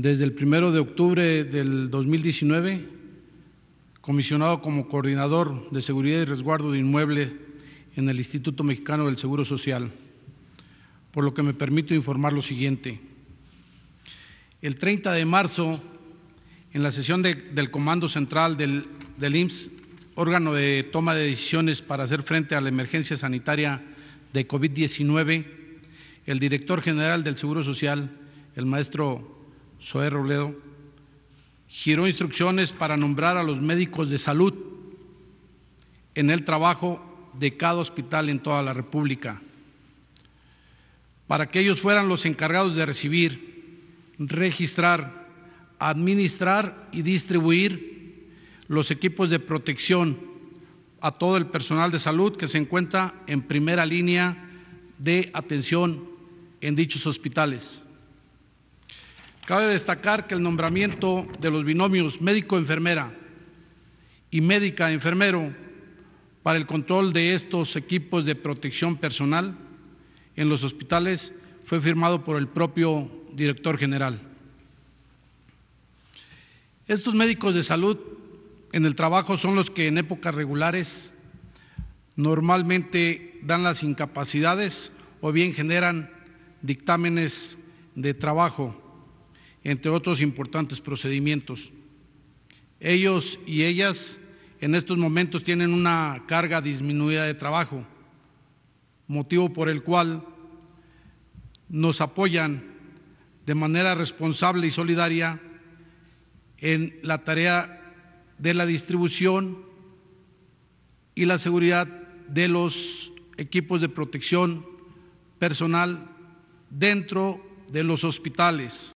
desde el primero de octubre del 2019, comisionado como coordinador de seguridad y resguardo de inmueble en el Instituto Mexicano del Seguro Social, por lo que me permito informar lo siguiente. El 30 de marzo, en la sesión del Comando Central del, del IMSS, órgano de toma de decisiones para hacer frente a la emergencia sanitaria de COVID-19, el director general del Seguro Social, el maestro Zoé Robledo, giró instrucciones para nombrar a los médicos de salud en el trabajo de cada hospital en toda la República, para que ellos fueran los encargados de recibir, registrar, administrar y distribuir los equipos de protección a todo el personal de salud que se encuentra en primera línea de atención en dichos hospitales. Cabe destacar que el nombramiento de los binomios médico-enfermera y médica-enfermero para el control de estos equipos de protección personal en los hospitales fue firmado por el propio director general. Estos médicos de salud en el trabajo son los que en épocas regulares normalmente dan las incapacidades o bien generan dictámenes de trabajo entre otros importantes procedimientos. Ellos y ellas en estos momentos tienen una carga disminuida de trabajo, motivo por el cual nos apoyan de manera responsable y solidaria en la tarea de la distribución y la seguridad de los equipos de protección personal dentro de los hospitales.